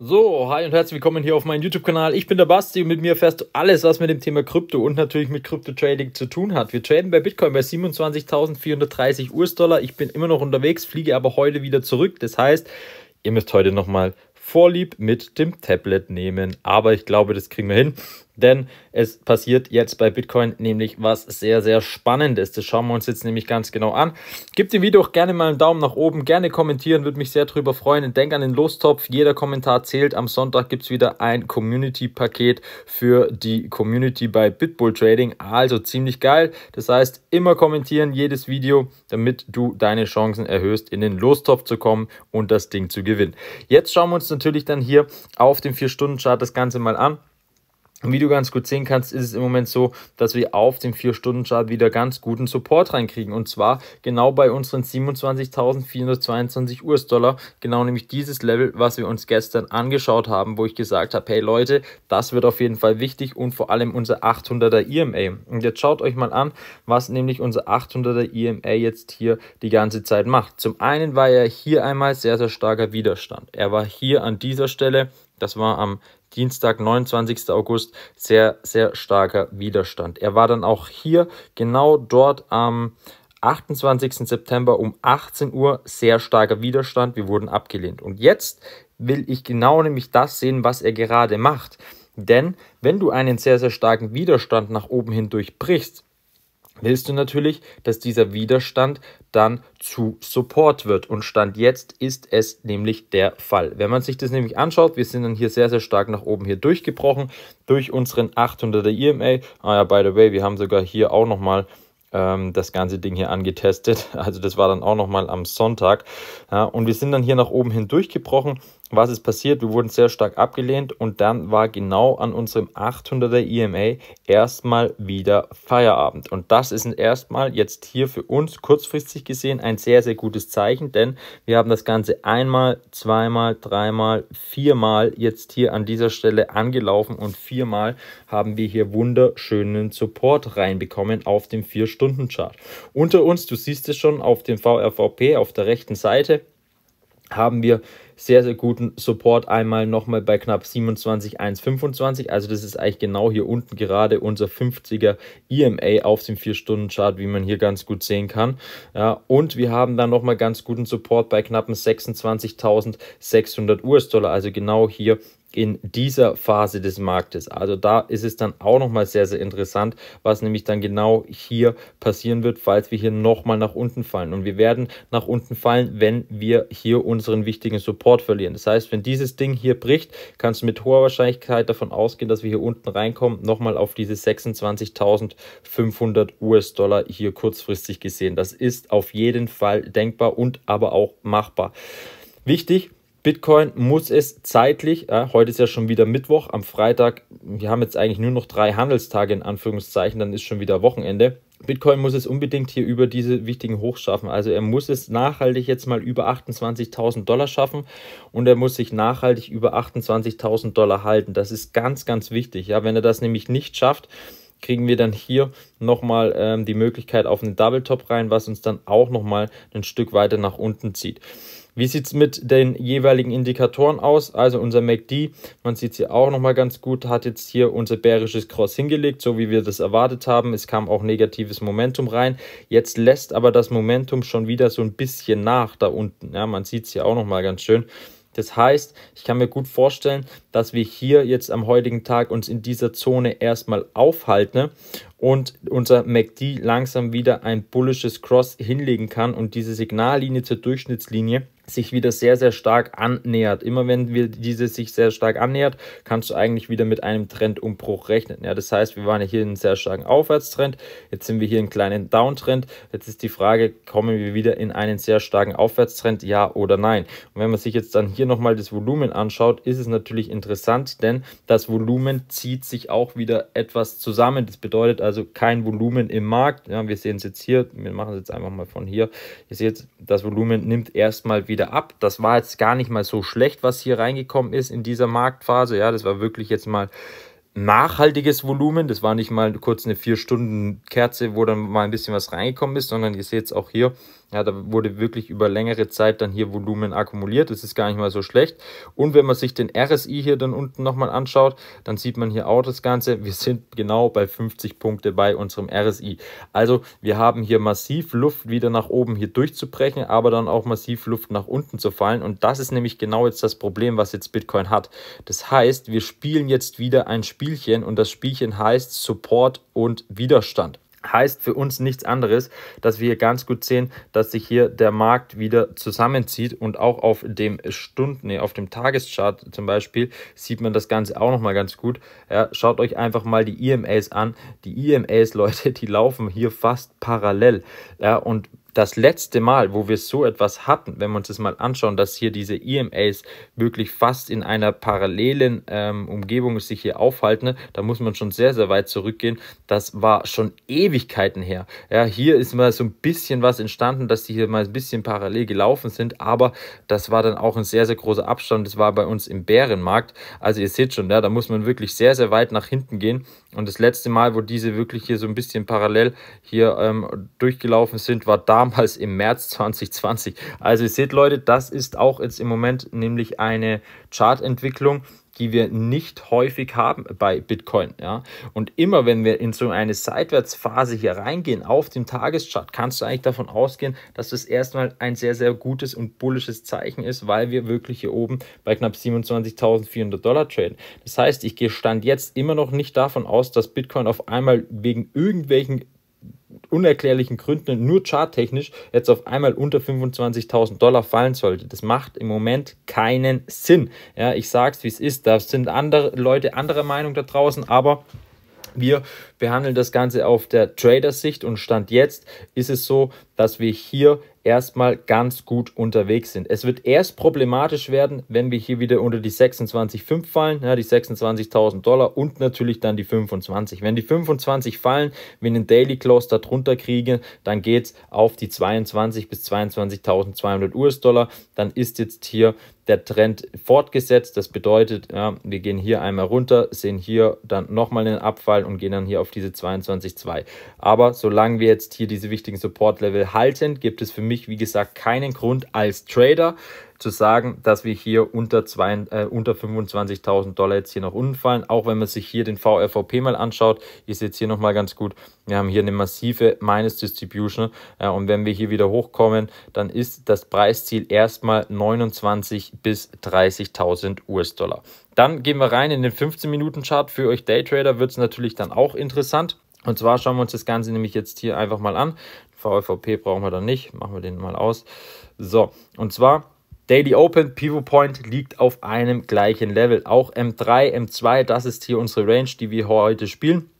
So, hi und herzlich willkommen hier auf meinem YouTube-Kanal. Ich bin der Basti und mit mir erfährst du alles, was mit dem Thema Krypto und natürlich mit Krypto-Trading zu tun hat. Wir traden bei Bitcoin bei 27.430 US-Dollar. Ich bin immer noch unterwegs, fliege aber heute wieder zurück. Das heißt, ihr müsst heute nochmal Vorlieb mit dem Tablet nehmen. Aber ich glaube, das kriegen wir hin. Denn es passiert jetzt bei Bitcoin nämlich was sehr, sehr Spannendes. Das schauen wir uns jetzt nämlich ganz genau an. Gib dem Video auch gerne mal einen Daumen nach oben, gerne kommentieren, würde mich sehr drüber freuen. denk an den Lostopf, jeder Kommentar zählt. Am Sonntag gibt es wieder ein Community-Paket für die Community bei Bitbull Trading. Also ziemlich geil. Das heißt, immer kommentieren, jedes Video, damit du deine Chancen erhöhst, in den Lostopf zu kommen und das Ding zu gewinnen. Jetzt schauen wir uns natürlich dann hier auf dem 4-Stunden-Chart das Ganze mal an wie du ganz gut sehen kannst, ist es im Moment so, dass wir auf dem 4-Stunden-Chart wieder ganz guten Support reinkriegen. Und zwar genau bei unseren 27.422 US-Dollar. Genau nämlich dieses Level, was wir uns gestern angeschaut haben, wo ich gesagt habe, hey Leute, das wird auf jeden Fall wichtig und vor allem unser 800er EMA. Und jetzt schaut euch mal an, was nämlich unser 800er EMA jetzt hier die ganze Zeit macht. Zum einen war er hier einmal sehr, sehr starker Widerstand. Er war hier an dieser Stelle das war am Dienstag, 29. August, sehr, sehr starker Widerstand. Er war dann auch hier, genau dort am 28. September um 18 Uhr, sehr starker Widerstand. Wir wurden abgelehnt. Und jetzt will ich genau nämlich das sehen, was er gerade macht. Denn wenn du einen sehr, sehr starken Widerstand nach oben hin durchbrichst, willst du natürlich, dass dieser Widerstand dann zu Support wird. Und Stand jetzt ist es nämlich der Fall. Wenn man sich das nämlich anschaut, wir sind dann hier sehr, sehr stark nach oben hier durchgebrochen durch unseren 800er EMA. Ah ja, by the way, wir haben sogar hier auch nochmal ähm, das ganze Ding hier angetestet. Also das war dann auch nochmal am Sonntag. Ja, und wir sind dann hier nach oben hin durchgebrochen was ist passiert? Wir wurden sehr stark abgelehnt und dann war genau an unserem 800er EMA erstmal wieder Feierabend. Und das ist erstmal jetzt hier für uns kurzfristig gesehen ein sehr, sehr gutes Zeichen, denn wir haben das Ganze einmal, zweimal, dreimal, viermal jetzt hier an dieser Stelle angelaufen und viermal haben wir hier wunderschönen Support reinbekommen auf dem 4-Stunden-Chart. Unter uns, du siehst es schon auf dem VRVP auf der rechten Seite, haben wir sehr, sehr guten Support einmal nochmal bei knapp 27,125. Also das ist eigentlich genau hier unten gerade unser 50er EMA auf dem 4-Stunden-Chart, wie man hier ganz gut sehen kann. Ja, und wir haben dann nochmal ganz guten Support bei knappen 26.600 US-Dollar. Also genau hier in dieser Phase des Marktes. Also da ist es dann auch nochmal sehr, sehr interessant, was nämlich dann genau hier passieren wird, falls wir hier nochmal nach unten fallen. Und wir werden nach unten fallen, wenn wir hier unseren wichtigen Support verlieren. Das heißt, wenn dieses Ding hier bricht, kannst du mit hoher Wahrscheinlichkeit davon ausgehen, dass wir hier unten reinkommen, nochmal auf diese 26.500 US-Dollar hier kurzfristig gesehen. Das ist auf jeden Fall denkbar und aber auch machbar. Wichtig, Bitcoin muss es zeitlich, äh, heute ist ja schon wieder Mittwoch, am Freitag, wir haben jetzt eigentlich nur noch drei Handelstage in Anführungszeichen, dann ist schon wieder Wochenende. Bitcoin muss es unbedingt hier über diese wichtigen Hochs schaffen. Also er muss es nachhaltig jetzt mal über 28.000 Dollar schaffen und er muss sich nachhaltig über 28.000 Dollar halten. Das ist ganz, ganz wichtig. Ja, wenn er das nämlich nicht schafft, kriegen wir dann hier nochmal ähm, die Möglichkeit auf einen Double Top rein, was uns dann auch nochmal ein Stück weiter nach unten zieht. Wie sieht es mit den jeweiligen Indikatoren aus? Also unser MACD, man sieht es hier auch nochmal ganz gut, hat jetzt hier unser bärisches Cross hingelegt, so wie wir das erwartet haben. Es kam auch negatives Momentum rein. Jetzt lässt aber das Momentum schon wieder so ein bisschen nach da unten. Ja, man sieht es hier auch nochmal ganz schön. Das heißt, ich kann mir gut vorstellen, dass wir hier jetzt am heutigen Tag uns in dieser Zone erstmal aufhalten und unser MACD langsam wieder ein bullisches Cross hinlegen kann und diese Signallinie zur Durchschnittslinie sich wieder sehr, sehr stark annähert. Immer wenn wir diese sich sehr stark annähert, kannst du eigentlich wieder mit einem Trendumbruch rechnen. Ja, das heißt, wir waren hier in einem sehr starken Aufwärtstrend, jetzt sind wir hier in einem kleinen Downtrend. Jetzt ist die Frage, kommen wir wieder in einen sehr starken Aufwärtstrend, ja oder nein? Und wenn man sich jetzt dann hier nochmal das Volumen anschaut, ist es natürlich interessant, denn das Volumen zieht sich auch wieder etwas zusammen. Das bedeutet also kein Volumen im Markt. Ja, wir sehen es jetzt hier, wir machen es jetzt einfach mal von hier. Ihr seht, das Volumen nimmt erstmal wieder ab. Das war jetzt gar nicht mal so schlecht, was hier reingekommen ist in dieser Marktphase. Ja, das war wirklich jetzt mal nachhaltiges Volumen. Das war nicht mal kurz eine 4 Stunden Kerze, wo dann mal ein bisschen was reingekommen ist, sondern ihr seht es auch hier. Ja, da wurde wirklich über längere Zeit dann hier Volumen akkumuliert. Das ist gar nicht mal so schlecht. Und wenn man sich den RSI hier dann unten nochmal anschaut, dann sieht man hier auch das Ganze. Wir sind genau bei 50 Punkte bei unserem RSI. Also wir haben hier massiv Luft wieder nach oben hier durchzubrechen, aber dann auch massiv Luft nach unten zu fallen. Und das ist nämlich genau jetzt das Problem, was jetzt Bitcoin hat. Das heißt, wir spielen jetzt wieder ein Spiel, Spielchen und das Spielchen heißt Support und Widerstand. Heißt für uns nichts anderes, dass wir hier ganz gut sehen, dass sich hier der Markt wieder zusammenzieht und auch auf dem Stunden, nee, auf dem Tageschart zum Beispiel sieht man das Ganze auch nochmal ganz gut. Ja, schaut euch einfach mal die EMAs an. Die EMAs, Leute, die laufen hier fast parallel. Ja, und das letzte Mal, wo wir so etwas hatten, wenn wir uns das mal anschauen, dass hier diese EMAs wirklich fast in einer parallelen ähm, Umgebung sich hier aufhalten, ne, da muss man schon sehr, sehr weit zurückgehen. Das war schon Ewigkeiten her. Ja, hier ist mal so ein bisschen was entstanden, dass die hier mal ein bisschen parallel gelaufen sind, aber das war dann auch ein sehr, sehr großer Abstand. Das war bei uns im Bärenmarkt. Also ihr seht schon, ja, da muss man wirklich sehr, sehr weit nach hinten gehen. Und das letzte Mal, wo diese wirklich hier so ein bisschen parallel hier ähm, durchgelaufen sind, war da damals im März 2020. Also ihr seht Leute, das ist auch jetzt im Moment nämlich eine Chartentwicklung, die wir nicht häufig haben bei Bitcoin. Ja? Und immer wenn wir in so eine Seitwärtsphase hier reingehen auf dem Tageschart, kannst du eigentlich davon ausgehen, dass das erstmal ein sehr, sehr gutes und bullisches Zeichen ist, weil wir wirklich hier oben bei knapp 27.400 Dollar traden. Das heißt, ich gehe Stand jetzt immer noch nicht davon aus, dass Bitcoin auf einmal wegen irgendwelchen unerklärlichen Gründen nur charttechnisch jetzt auf einmal unter 25.000 Dollar fallen sollte. Das macht im Moment keinen Sinn. Ja, ich sage es, wie es ist. Da sind andere Leute anderer Meinung da draußen, aber wir behandeln das Ganze auf der Trader-Sicht und Stand jetzt ist es so, dass wir hier erstmal ganz gut unterwegs sind. Es wird erst problematisch werden, wenn wir hier wieder unter die 26,5 fallen, ja, die 26.000 Dollar und natürlich dann die 25. Wenn die 25 fallen, wir einen Daily Close darunter kriegen, dann geht es auf die 22 bis 22.200 US-Dollar. Dann ist jetzt hier der Trend fortgesetzt. Das bedeutet, ja, wir gehen hier einmal runter, sehen hier dann nochmal einen Abfall und gehen dann hier auf diese 22,2. Aber solange wir jetzt hier diese wichtigen Support-Level aktuell halten, gibt es für mich, wie gesagt, keinen Grund als Trader zu sagen, dass wir hier unter, äh, unter 25.000 Dollar jetzt hier noch fallen. Auch wenn man sich hier den VRVP mal anschaut, ist jetzt hier nochmal ganz gut. Wir haben hier eine massive Minus Distribution äh, und wenn wir hier wieder hochkommen, dann ist das Preisziel erstmal 29.000 bis 30.000 US-Dollar. Dann gehen wir rein in den 15-Minuten-Chart. Für euch Daytrader wird es natürlich dann auch interessant. Und zwar schauen wir uns das Ganze nämlich jetzt hier einfach mal an. VVP brauchen wir dann nicht. Machen wir den mal aus. So, und zwar Daily Open, Pivot Point liegt auf einem gleichen Level. Auch M3, M2, das ist hier unsere Range, die wir heute spielen.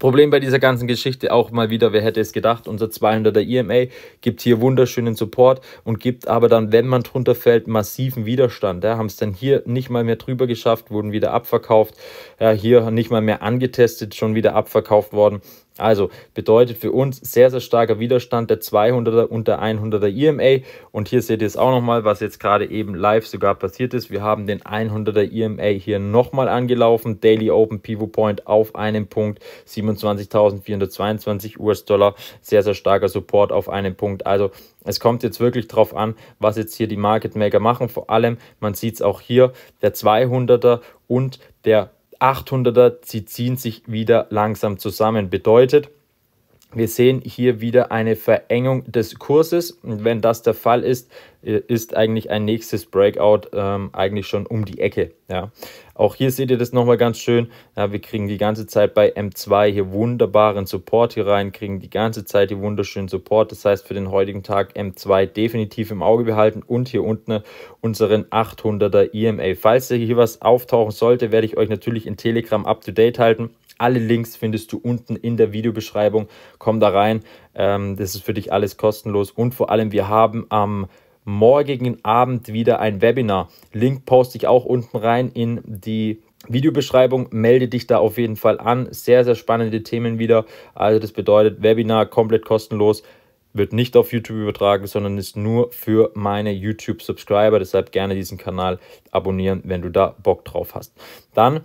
Problem bei dieser ganzen Geschichte auch mal wieder, wer hätte es gedacht, unser 200er EMA gibt hier wunderschönen Support und gibt aber dann, wenn man drunter fällt, massiven Widerstand. Ja, Haben es dann hier nicht mal mehr drüber geschafft, wurden wieder abverkauft, ja, hier nicht mal mehr angetestet, schon wieder abverkauft worden. Also bedeutet für uns sehr, sehr starker Widerstand der 200er und der 100er EMA. Und hier seht ihr es auch nochmal, was jetzt gerade eben live sogar passiert ist. Wir haben den 100er EMA hier nochmal angelaufen. Daily Open Pivot Point auf einem Punkt, 27.422 US-Dollar. Sehr, sehr starker Support auf einem Punkt. Also es kommt jetzt wirklich drauf an, was jetzt hier die Market Maker machen. Vor allem, man sieht es auch hier, der 200er und der 800er, sie ziehen sich wieder langsam zusammen. Bedeutet, wir sehen hier wieder eine Verengung des Kurses. Und wenn das der Fall ist, äh, ist eigentlich ein nächstes Breakout ähm, eigentlich schon um die Ecke. Ja. Auch hier seht ihr das nochmal ganz schön. Ja, wir kriegen die ganze Zeit bei M2 hier wunderbaren Support hier rein, kriegen die ganze Zeit hier wunderschönen Support. Das heißt, für den heutigen Tag M2 definitiv im Auge behalten und hier unten unseren 800er EMA. Falls hier was auftauchen sollte, werde ich euch natürlich in Telegram up to date halten. Alle Links findest du unten in der Videobeschreibung. Komm da rein. Ähm, das ist für dich alles kostenlos. Und vor allem, wir haben am morgigen Abend wieder ein Webinar. Link poste ich auch unten rein in die Videobeschreibung. Melde dich da auf jeden Fall an. Sehr, sehr spannende Themen wieder. Also das bedeutet Webinar komplett kostenlos. Wird nicht auf YouTube übertragen, sondern ist nur für meine YouTube-Subscriber. Deshalb gerne diesen Kanal abonnieren, wenn du da Bock drauf hast. Dann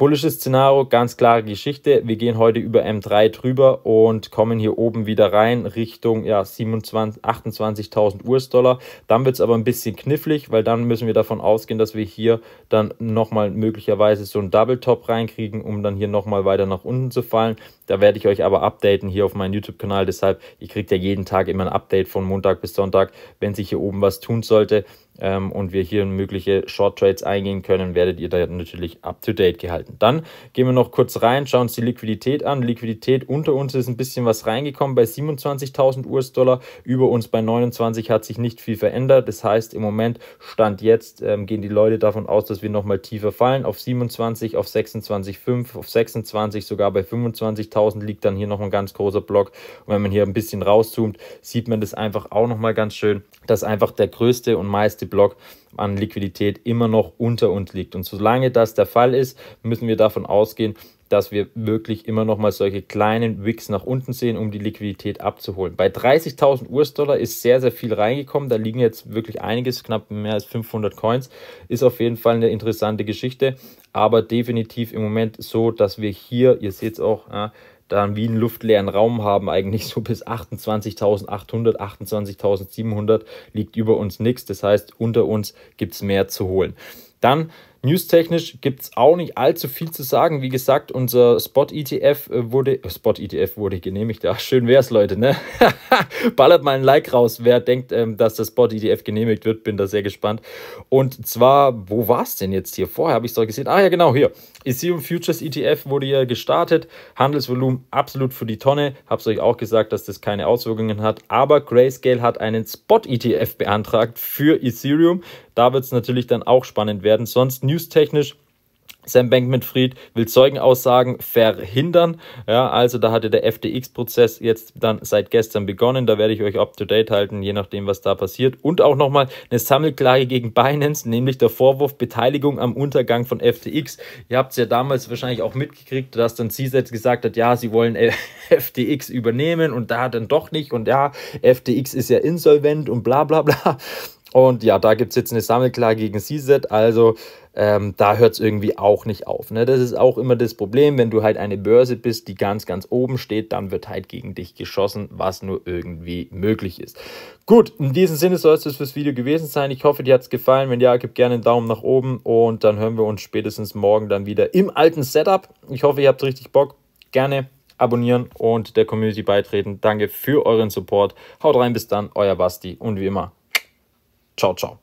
Bullisches Szenario, ganz klare Geschichte. Wir gehen heute über M3 drüber und kommen hier oben wieder rein Richtung ja, 28.000 US-Dollar. Dann wird es aber ein bisschen knifflig, weil dann müssen wir davon ausgehen, dass wir hier dann nochmal möglicherweise so einen Double-Top reinkriegen, um dann hier nochmal weiter nach unten zu fallen. Da werde ich euch aber updaten hier auf meinem YouTube-Kanal. Deshalb, ihr kriegt ja jeden Tag immer ein Update von Montag bis Sonntag, wenn sich hier oben was tun sollte ähm, und wir hier mögliche Short Trades eingehen können, werdet ihr da natürlich up to date gehalten. Dann gehen wir noch kurz rein, schauen uns die Liquidität an. Liquidität unter uns ist ein bisschen was reingekommen bei 27.000 US-Dollar, über uns bei 29 hat sich nicht viel verändert. Das heißt, im Moment Stand jetzt ähm, gehen die Leute davon aus, dass wir nochmal tiefer fallen auf 27, auf 26,5, auf 26, sogar bei 25.000 liegt dann hier noch ein ganz großer Block. Und wenn man hier ein bisschen rauszoomt, sieht man das einfach auch nochmal ganz schön, dass einfach der größte und meiste Block an Liquidität immer noch unter uns liegt. Und solange das der Fall ist, müssen wir davon ausgehen, dass wir wirklich immer noch mal solche kleinen Wicks nach unten sehen, um die Liquidität abzuholen. Bei 30.000 US-Dollar ist sehr, sehr viel reingekommen. Da liegen jetzt wirklich einiges, knapp mehr als 500 Coins. Ist auf jeden Fall eine interessante Geschichte, aber definitiv im Moment so, dass wir hier, ihr seht es auch, ja, dann wie einen luftleeren Raum haben, eigentlich so bis 28.800, 28.700 liegt über uns nichts. Das heißt, unter uns gibt es mehr zu holen. Dann News-technisch gibt es auch nicht allzu viel zu sagen. Wie gesagt, unser Spot-ETF äh, wurde, äh, Spot-ETF wurde genehmigt. Ja, schön wär's, Leute, ne? Ballert mal ein Like raus, wer denkt, ähm, dass das Spot-ETF genehmigt wird. Bin da sehr gespannt. Und zwar, wo war es denn jetzt hier? Vorher habe ich es doch gesehen. Ah ja, genau, hier. Ethereum Futures ETF wurde hier gestartet. Handelsvolumen absolut für die Tonne. Hab's euch auch gesagt, dass das keine Auswirkungen hat. Aber Grayscale hat einen Spot-ETF beantragt für Ethereum. Da wird es natürlich dann auch spannend werden. Sonst news-technisch. Sam Bankman-Fried will Zeugenaussagen verhindern. Ja, also da hatte der FTX-Prozess jetzt dann seit gestern begonnen. Da werde ich euch up to date halten, je nachdem, was da passiert. Und auch nochmal eine Sammelklage gegen Binance, nämlich der Vorwurf Beteiligung am Untergang von FTX. Ihr habt es ja damals wahrscheinlich auch mitgekriegt, dass dann CZ gesagt hat, ja, sie wollen FTX übernehmen und da dann doch nicht und ja, FTX ist ja insolvent und bla bla bla. Und ja, da gibt es jetzt eine Sammelklage gegen CZ, also ähm, da hört es irgendwie auch nicht auf. Ne? Das ist auch immer das Problem, wenn du halt eine Börse bist, die ganz, ganz oben steht, dann wird halt gegen dich geschossen, was nur irgendwie möglich ist. Gut, in diesem Sinne soll es das fürs Video gewesen sein. Ich hoffe, dir hat es gefallen. Wenn ja, gib gerne einen Daumen nach oben und dann hören wir uns spätestens morgen dann wieder im alten Setup. Ich hoffe, ihr habt richtig Bock. Gerne abonnieren und der Community beitreten. Danke für euren Support. Haut rein, bis dann, euer Basti und wie immer. Ciao, ciao.